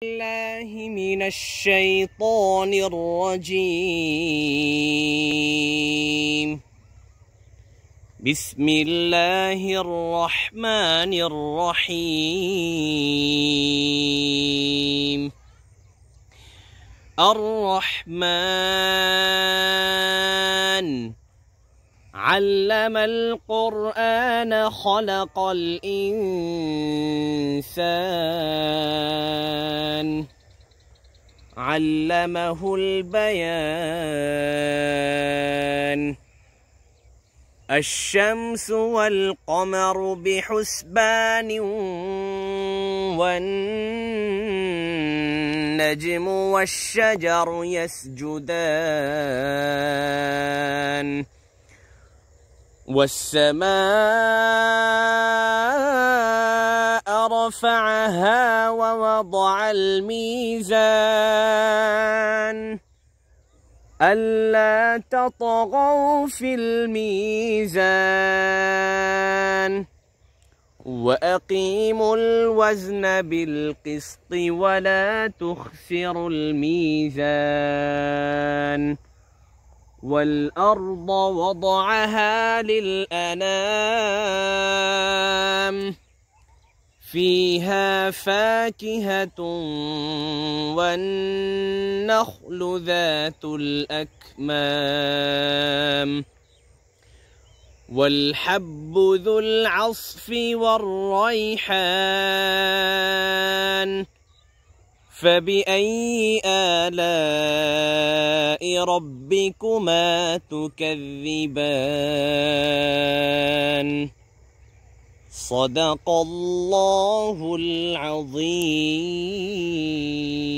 الله من الشيطان الرجيم بسم الله الرحمن الرحيم الرحمن علم القرآن خلق الإنسان علمه البيان الشمس والقمر بحسبان والنجم والشجر يسجدان والسماء ورفعها ووضع الميزان ألا تطغوا في الميزان وأقيموا الوزن بالقسط ولا تخسروا الميزان والأرض وضعها للأنام فيها فاكهة والنخل ذات الأكمام والحب ذو العصف والريحان فبأي آلاء ربكما تكذبان صدق الله العظيم